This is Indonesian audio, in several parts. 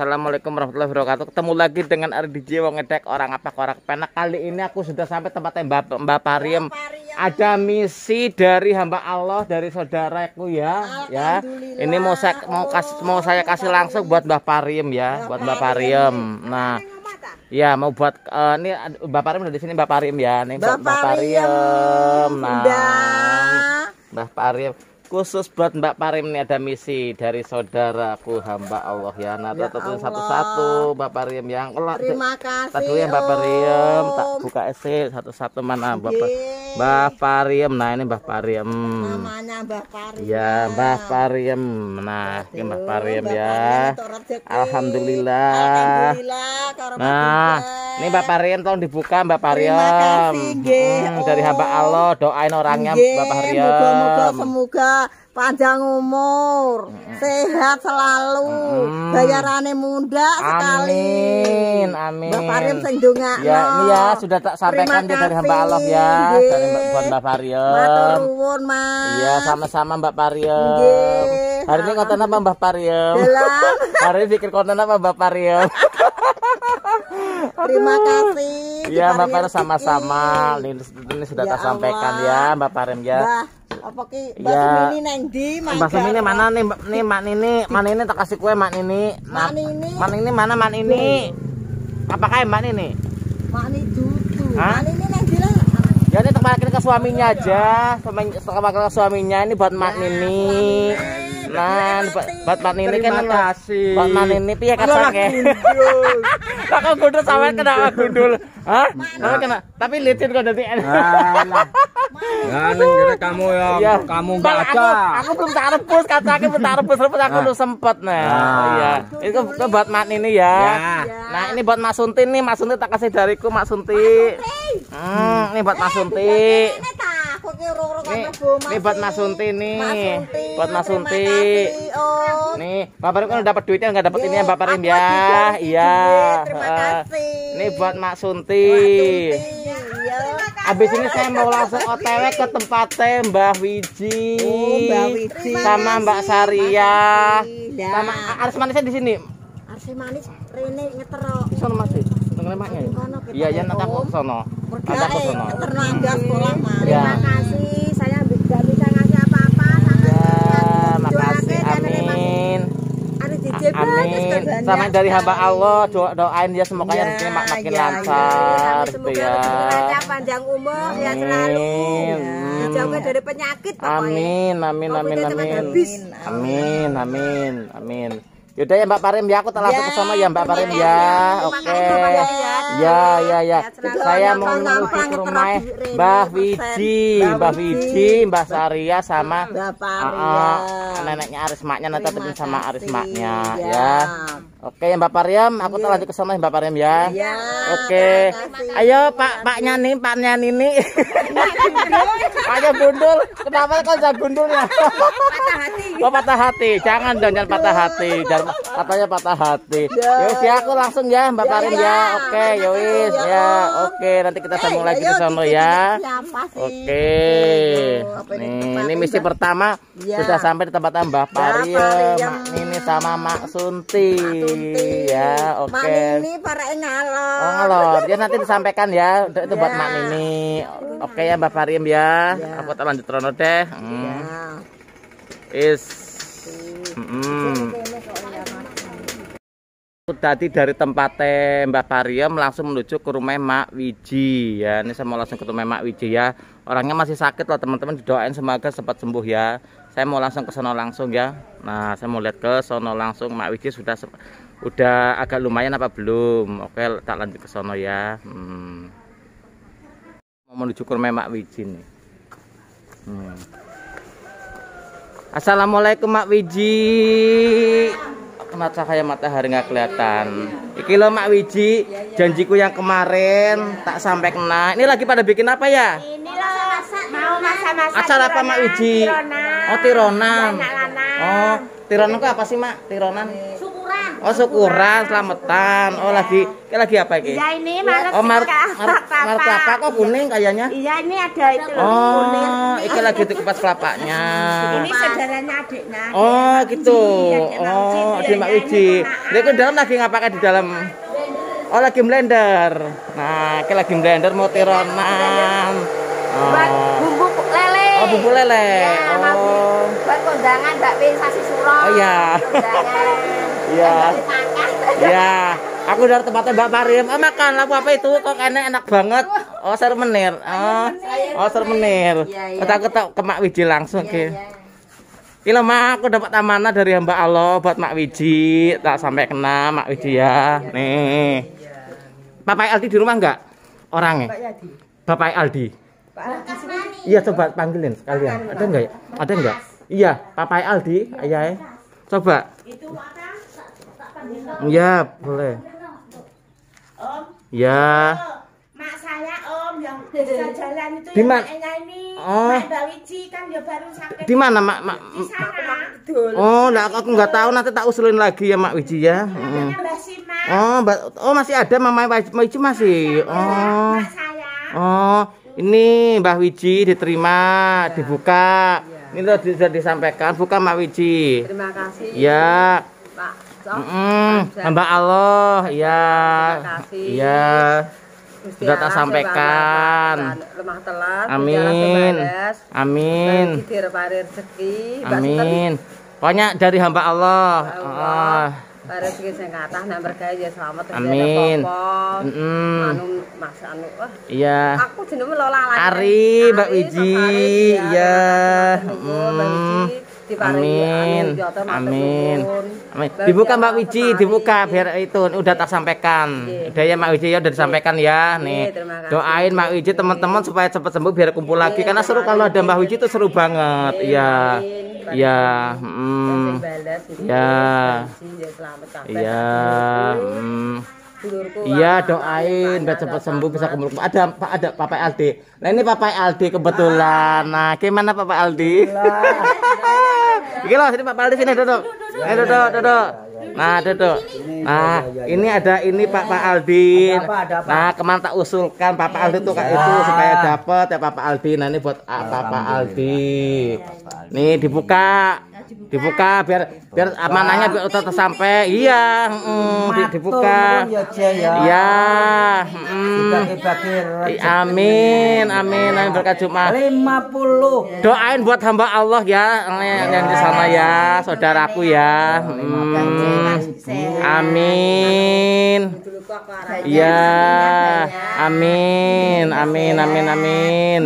Assalamualaikum warahmatullahi wabarakatuh. Ketemu lagi dengan RDJ Wong Ngedek Orang Apa Korak Penak. Kali ini aku sudah sampai tempatnya Mbak Mbak Pariem. Ada misi dari hamba Allah dari saudaraku ya, ya. Ini mau saya mau kasih mau saya kasih langsung buat Mbak Pariem ya, buat Mbak Pariem. Nah, Ya mau buat uh, ini Mbak Pariem udah di sini Mbak Pariem ya, nih Mbak, Mbak Pariem. Nah, Mbak Pariem khusus buat Mbak Parim ini ada misi dari saudaraku hamba Allah ya. Nah, ya tetap satu-satu Mbak Parim yang Allah. Terima kasih. Tadi ya Mbak Parim tak buka esil satu-satu mana Mbak Mbak Parim. Nah, ini Mbak Parim. Namanya Mbak Parim. Ya, Mbak Parim. Nah, ini Mbak Parim ya. Alhamdulillah. Alhamdulillah. Nah, ini Mbak iya. Pariem tolong dibuka Mbak Pariem. Terima kasih dari hamba oh. Allah doain orangnya Mbak Pariem. Semoga, semoga panjang umur, sehat selalu, hmm. bayarannya muda sekali. Amin. Mbak Pariem sing Ya, ini ya sudah tak sampaikan Terima dari hamba Allah ya, nge. dari Mbak Mbak Pariem. Mas. Iya, sama-sama Mbak Pariem. Hari ini konten apa Mbak Pariem? Hari ini pikir konten apa Mbak Pariem? Terima kasih. Iya, Mbak Parem sama-sama. Ini, ini sudah ya tak sampaikan ya, Mbak Parem ya. Bah, apa ki? Mbak ya. Sumini neng ini mana nih, Mbak? Nih, Mbak Nini. Mbak Nini tak kasih kue, Mbak Nini. Mbak Nini. Mbak Nini mana, Mbak Nini? Apa kae Mak Nini? Mbak Nini tuh. Mbak Nini neng di lah. Ya ini terpakai ke suaminya aja, sama ke suaminya ini buat Mak ya, Nini buat Batman ini kan buat Batman ini piye kasar kasih Lah kok gundul sampean kena gundul. Hah? Sampean kena. Tapi licin kok dadi. Alah. Ya neng kamu ya, iya. kamu enggak ada. Aku, belum tak rebus, kacangnya belum tak rebus, rebus aku belum ah. sempet nah. Iya. Itu buat Batman ini ya. ya. Nah, ini buat Mas Sunti nih, Mas Sunti tak kasih dariku Mas Sunti. Hmm, ini buat eh, Mas Sunti takutnya karena Nih buat Mas Sunti ya, iya, iya. nih. Buat Mas Sunti. Nih, Bapak kan udah dapat duitnya nggak dapat ini ya Bapak Rim ya. Iya. Terima Nih buat Mas Sunti. Iya. Abis ini saya mau langsung OTW ke tempatnya Mbah Wiji. Oh, Mbah Wiji. Sama Mbak Saria. Sama ya. Aris di sini si manis rene ngetero. Sono masih teng lemaknya. Ya? Iya, ya nanti aku sono. Nanti aku eh, sono. Ngeterno anggas iya. sekolah iya. Terima kasih. Saya enggak bisa ngasih apa-apa sampai ya, makasih. Amin. Amin. Sama dari hamba Allah doa doain dia semoga ya, rezeki iya, makin ya, lancar ya, gitu ya. panjang umur ya, amin. ya selalu. Ya. Dijauhkan dari penyakit pokoknya. Amin amin amin amin. Amin amin amin. amin. Yaudah ya Mbak Parim ya, aku telah ya, sama ya Mbak ya. Parim ya. Oke. Okay. Ya, iya, ya, ya, ya. Saya mau menuju ke rumah Mbah Wiji, Mbah Wiji, Mbah Saria sama uh, uh, neneknya Arismaknya nanti ketemu sama Arismaknya iya. ya. Oke, Mbak Pariam, aku yeah. lanjut ke sana Mbak Pariam ya. Iya. Oke. Ayo Pak Pak Nyani, Pak Nyani ini. Paknya gundul. Kenapa kok saya ya? Patah hati. Oh, patah hati. Jangan dong, jangan patah hati. Jangan katanya patah hati. Ya, aku langsung ya Mbak Pariam iya, ya. Oke ya. Iya, iya, iya, ya ya. Oke, nanti kita eh, sambung ya, lagi ke sana ya. Oke. Ya. ini misi pertama sudah sampai di tempat Mbah Pariem, ini sama Mak Sunti. Ya, oke. Ini para ngalor. Oh, ngalor. Dia nanti disampaikan ya untuk itu buat Mak ini Oke ya mbak Pariem ya. Aku tak lanjut Rono deh. Hmm. Is. Tadi dari tempatnya Mbak Pariem langsung menuju ke rumah Mak Wiji ya. Ini saya mau langsung ke rumah Mak Wiji ya. Orangnya masih sakit loh teman-teman didoain semoga sempat sembuh ya. Saya mau langsung ke sono langsung ya. Nah, saya mau lihat ke sono langsung Mak Wiji sudah udah agak lumayan apa belum? Oke, tak lanjut ke sono ya. Hmm. Mau menuju ke rumah Mak Wiji nih. Hmm. Assalamualaikum Mak Wiji mat cahaya matahari nggak kelihatan. Iki lo Mak Wiji, janjiku yang kemarin tak sampai kena. Ini lagi pada bikin apa ya? Ini lo mau masak-masak. Acara apa Mak Wiji? Oh, tironan. Oh, tironan itu apa sih Mak? Tironan. Oh syukuran, selamatan. Oh lagi, kayak lagi apa ini? Iya ini marut oh, mar kelapa kok kuning kayaknya? Iya ini ada itu oh, ini lagi itu kupas kelapanya. ini saudaranya adiknya. Oh gitu. Oh, adik Mak Wiji. Dia iya, ke dalam lagi ngapain di dalam? Oh lagi blender. Nah, kayak lagi blender mau iya, tironan. Oh. Bumbu lele. Oh, bumbu lele. Ya, oh. Buat kondangan Mbak Win sasi suro. Oh iya. Iya. Iya. Aku dari tempatnya Mbak Marim Oh, makan lapu apa itu? Kok enak enak banget. Oh, ser menir. Oh, oh ser menir. Oh, ya, ke Mak Wiji langsung Oke. Ini mah aku dapat amanah dari Mbak Allah buat Mak Wiji. Tak sampai kena Mak Wiji ya. Iya, iya. Nih. Papa Aldi di rumah enggak? Orangnya? Bapak Aldi. Iya coba panggilin sekalian. Ada enggak ya? Ada enggak? Iya, Papa Aldi. ayah ya. Coba. Itu Ya boleh. Om. Ya. Mak saya Om yang bisa jalan itu di mana? Oh. Mbak Wiji kan dia baru sampai. Di mana, Mak? mak di sana. Oh, nah, aku enggak tahu nanti tak usulin lagi ya Mak Wiji ya. Heeh. Oh, Mbak Oh, masih ada Mama Wiji masih. Oh. Oh, ini Mbah Wiji diterima, iya. dibuka. Iya. Ini sudah disampaikan, buka Mbah Wiji. Terima kasih. Ya. Hamba Allah, ya. Iya. Sudah iya. tak sampaikan. Amin. Amin. Amin. Pokoknya dari hamba Allah. Ya Allah. Ah. ya Amin. Anu, anu, iya. Aku jenenge Lola Ari Mbak Wiji. Iya. iya. Amin. Amin. Amin. Dibuka Mbak Wiji, dibuka biar itu udah tak sampaikan. Udah ya Mbak Wiji ya udah disampaikan ya nih. Doain Mbak Wiji teman-teman supaya cepat sembuh biar kumpul lagi karena seru kalau ada Mbak Wiji itu seru banget. Iya. Iya. Hmm. Ya. Iya. Iya, doain biar cepat sembuh bisa kembali. Ada Pak ada Papa Aldi. Nah, ini Papa Aldi kebetulan. Nah, gimana Papa Aldi? Iki loh, sini Papa Aldi sini duduk. Eh duduk, iya, iya, duduk. Iya, nah, duduk. Nah, ini ada ini Pak Pak Aldi. Nah, kemarin tak usulkan Papa Aldi tuh kayak itu supaya dapat ya Papa Aldi. Nah, ini buat Papa ah, Aldi. Nih dibuka dibuka biar gitu. biar amanahnya biar tetap sampai iya mm, dibuka ya, ya. iya mm. amin amin amin berkat Jumat 50 doain buat hamba Allah ya yang di sana ya saudaraku ya mm. amin ya amin amin amin amin, amin.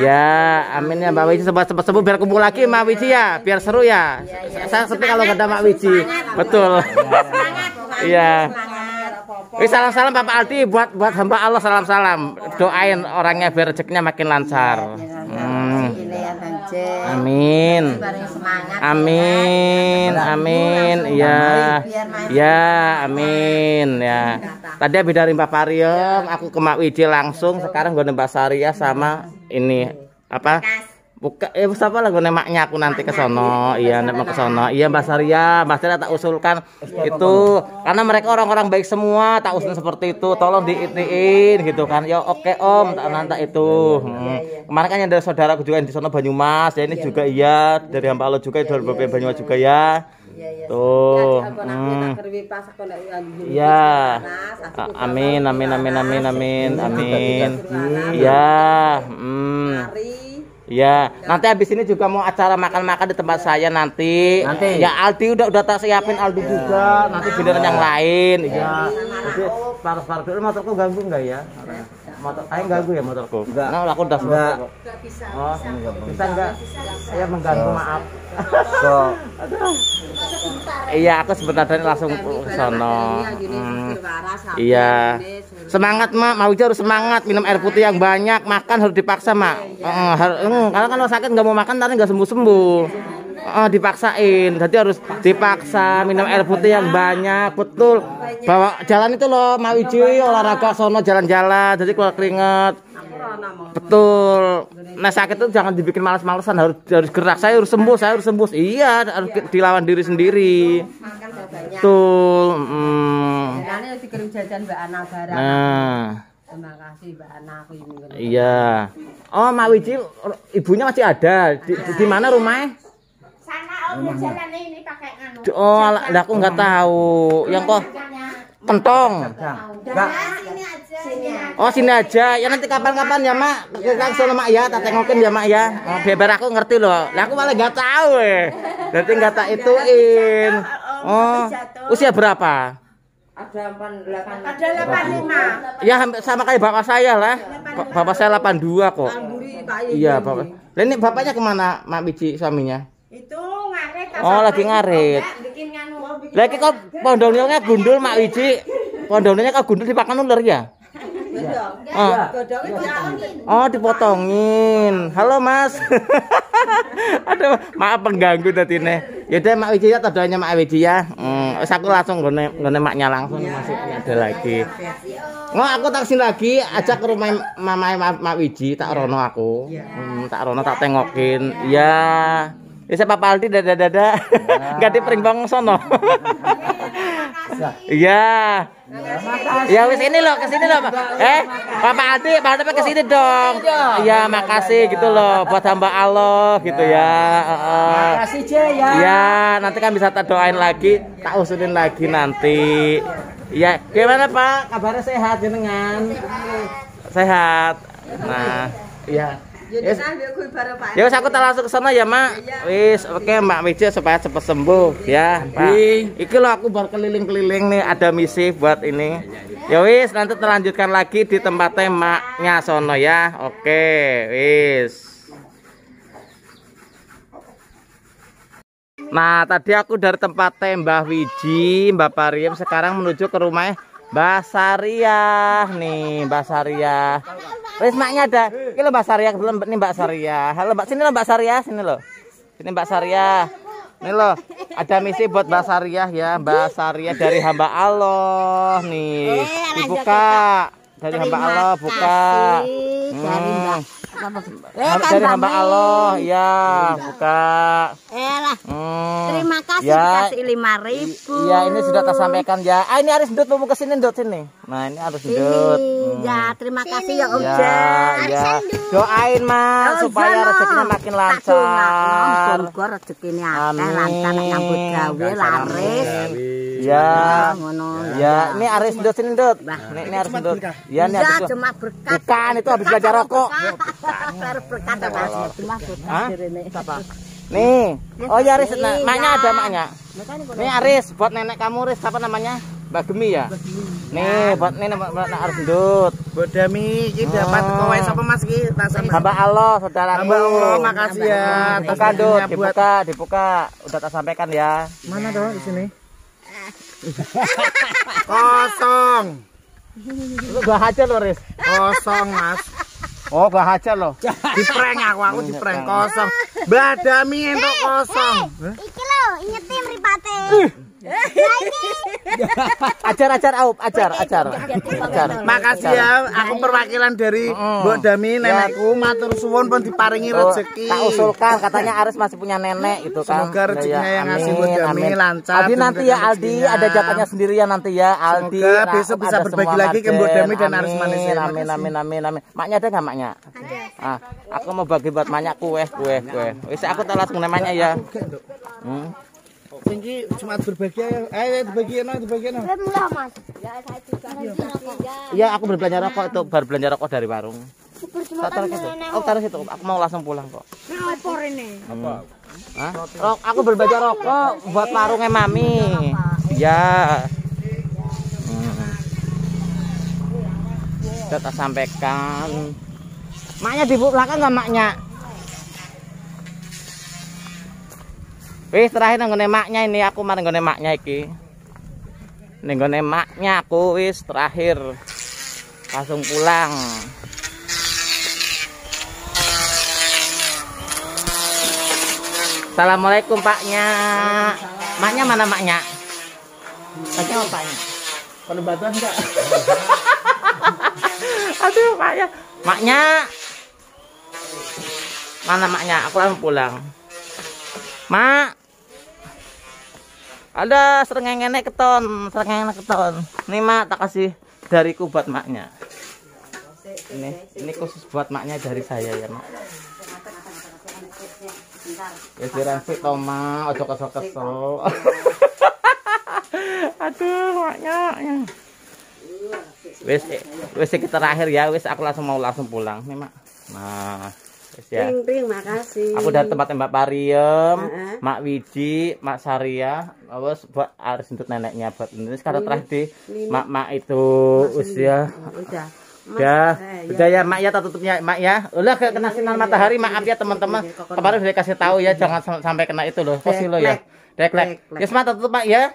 Ya, amin ya Mbak Wiji sebab-sebab sembuh biar kumpul lagi Mbak Wiji ya, biar seru ya. Iya, iya. Saya sepi kalau nggak ada Mbak Wiji. Betul. Iya. Wih salam-salam Bapak Aldi buat buat hamba Allah salam-salam. Doain orangnya biar rezekinya makin lancar. Iya, hmm. Amin, ya. Amin. Iya. Iya, amin. Ya, amin. Iya. Iya, amin ya. Tadi habis dari Mbak Pariem, aku ke Mak Widi langsung, iya. sekarang gue nembak Saria ya sama ini apa? Buka, eh siapa lagu nemaknya aku nanti iya, ke sono. Iya, nemak ke sono. Iya, Mbak Saria, Mbak Saria tak usulkan eh, itu karena mereka orang-orang baik semua, tak usul seperti itu. Tolong diitiin gitu kan. Ya oke, Om, iya, tak iya, nanti itu. Hmm. Kemarin kan ada saudara juga yang di sono Banyumas, ya ini juga iya dari hamba Allah juga dari Bapak Banyumas juga ya. Tuh. ya hmm. Amin, amin, amin, amin, amin, amin. Iya. Hmm. Iya, nanti habis ini juga mau acara makan-makan di tempat saya nanti. Nanti. Ya Aldi udah udah tak siapin Aldi ya. juga, nanti giliran yang iya. lain. Iya. iya. Jadi, paru-paru dulu motorku ganggu enggak ya? motor ayo ganggu ya motorku enggak nah aku udah enggak enggak oh, bisa oh, enggak bisa enggak saya mengganggu so. maaf so iya aku sebentar tadi langsung gitu, ke sono hmm. iya semangat mak mau harus semangat minum air putih yang banyak makan harus dipaksa mak iya, iya. harus, uh, hmm, karena kan kalau sakit nggak mau makan nanti nggak sembuh sembuh iya, oh dipaksain jadi harus dipaksa minum air putih yang banyak betul bawa jalan itu loh mau olahraga sono jalan-jalan jadi keluar keringet betul nah sakit itu jangan dibikin malas-malasan harus harus gerak saya harus sembuh saya harus sembuh iya harus dilawan diri sendiri betul hmm. nah Terima kasih Mbak Ana Iya. Oh, Mawiji ibunya masih ada. Di, di, di mana rumahnya? ini pakai Oh, lah aku nggak tahu. Yang kok kentong. Enggak. Oh, sini aja. Ya nanti kapan-kapan ya, Mak. Langsung sama Mak ya, tak tengokin ya, Mak ya. Oh, biar aku ngerti loh. Lah aku malah nggak tahu eh. Nanti nggak tak ituin. Oh, usia berapa? Ada delapan Ada 85. Ya hampir sama kayak bapak saya lah. Bapak saya 82 kok. Iya, bapak. Lah ini bapaknya kemana, Mak Bici suaminya? Itu Oh, lagi ngarit. Lagi kok kok pondolnya gundul mak wiji. Pondolnya kok gundul dipakan ular ya? Oh, Oh, dipotongin. Halo, Mas. Ada maaf pengganggu tadi nih. Yaudah, Mak Wiji ya, tadanya Mak Wiji ya. Hmm, aku langsung gone gone maknya langsung iya. masih ada lagi. Oh aku taksin lagi, ajak ke rumah mamae Mak Wiji, tak rono aku. Hmm, tak rono tak tengokin. Ya bisa Pak Aldi dada-dada. Nah. Ganti pering bang sono. Nah. Iya. Nah, ya wis ini loh, ke sini loh, Pak. Eh, papa Aldi, Pak Aldi ke sini dong. Iya, iya, iya, iya makasih gitu loh buat hamba Allah gitu ya. Makasih C ya. Ya, nanti kan bisa tak lagi, tak usulin lagi nanti. Iya, gimana Pak? Kabarnya sehat jenengan? Sehat. Nah, iya. Ya Ya aku tak langsung ke sana ya, Mak. Iya, iya. Wis, oke Mak Mbak supaya cepat sembuh iya. ya, Pak. Iki lo aku bar keliling-keliling nih ada misi buat ini. Ya wis, nanti terlanjutkan lagi di tempatnya Maknya sono ya. Oke, okay, wis. Nah, tadi aku dari tempat Mbah Wiji, Mbak Pariem sekarang menuju ke rumah Basaria nih, Basaria. Wis maknya ada. Iki lho Mbak Saria, belum nih Mbak Saria. Halo Mbak, sini lho Mbak Saria, sini lho. Sini Mbak Saria. Ini loh, ada misi buat Mbak Saria ya, Mbak Saria dari hamba Allah nih. Eh, Dibuka dari hamba Allah buka hmm. eh, dari mbak iya, iya. Eh, dari hamba Allah ya buka elah hmm. terima kasih ya, kasih lima ribu ya ini sudah tersampaikan ya ah ini harus duduk mau kesini duduk sini nah ini harus duduk ya, hmm. ya terima kasih ya om ya, ya. doain mas oh, supaya iya, rezekinya makin lancar gor rezekinya lancar nyambut gawe laris Ya. Nah, ngono. Ya, ini nah, Aris Dot sini Dot. Nah, ini Aris Dot. Ya, ini iya, Aris. cuma berkat. Bukan itu habis belajar rokok. Berkat apa? Cuma berkat ini. Apa? Nih. Oh iya, nah, ya Aris, nah, maknya ada maknya. Ini Aris buat nenek kamu Aris Siapa namanya? Mbak Gemi ya? Nih, buat nenek Mbak Mbak Aris ndut. Buat Dami, ini dapat oh. kowe sapa Mas ki? Hamba Allah, saudara. Hamba Allah, makasih ya. Buka, dibuka, dibuka. Udah tak sampaikan ya. Mana dong di sini? Kosong. Lu gak hajar lo, Riz. Kosong, Mas. Oh, gak hajar lo. Di prank aku, aku di prank kosong. Badami itu eh, kosong. Hey, eh, iki lo, ingetin ripate. ajar ajar Aup, ajar ajar. Ajar. Makasih ya, aku perwakilan dari Mbok Dami ya. nenekku matur suwun pun diparingi oh, rezeki. Tak usulkan katanya Aris masih punya nenek itu. kan. Semoga iya, rezekinya yang ngasih Mbok Dami lancar. Aldi nanti ya Aldi ada jatahnya ya nanti ya Aldi. Semoga nah, besok bisa berbagi lagi ke Mbok Dami dan Aris Manis. Amin amin amin amin. Maknya ada nggak maknya? Ah, aku mau bagi buat maknya kue kue kue. Wis aku telat namanya ya tinggi cuma berbahagia ayo dibagi no dibagi no murah mas ya saya juga iya aku berbelanja rokok itu baru belanja rokok dari warung oh, taruh situ oh taruh itu. aku mau langsung pulang kok opor ini hmm. apa Rok, aku berbelanja rokok buat warungnya mami ya kita iya. hmm. sampaikan maknya di belakang nggak maknya Wih terakhir nang ini aku mana gone maknya iki. Ning aku wis terakhir. Langsung pulang. Assalamualaikum Paknya. Maknya mana Maknya? Maknya apa Paknya? Penobatan enggak? Aduh ya, Maknya. Mana Maknya? Aku langsung pulang. Mak ada nenek keton nenek keton ini mak tak kasih dariku buat maknya ini ini khusus buat maknya dari saya ya mak ya dirangsik tau mak ojo kesel kesel aduh maknya wes wes kita terakhir ya wes aku langsung mau langsung pulang nih mak nah ya. Ring, ring, makasih. Aku dari tempat Mbak Pariem, uh -huh. Mak Wiji, Mak Saria, awas buat harus untuk neneknya buat ini sekarang terakhir Mak Mak itu Mas, usia. Ya. Oh, udah. Mas, ya. Eh, ya, udah ya, Mak ya tutupnya Mak ya. Udah ke iya, kena iya, sinar iya, matahari maaf ya teman-teman. Kemarin sudah kasih tahu ya jangan sampai kena itu loh. Kasih lo ya. Deklek. Ya semangat tutup Mak ya.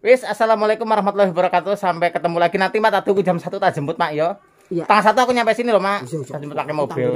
Wis assalamualaikum warahmatullahi wabarakatuh. Sampai ketemu lagi nanti Mak tunggu jam satu tak jemput Mak yo. Iya. Tanggal satu aku nyampe sini loh, Mak. Tadi pakai mobil.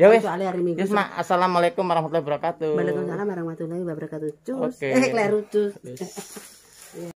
Ya wis. Yes, Mak. Assalamualaikum warahmatullahi wabarakatuh. Waalaikumsalam warahmatullahi wabarakatuh. Cus. Okay. Eh, kleru cus.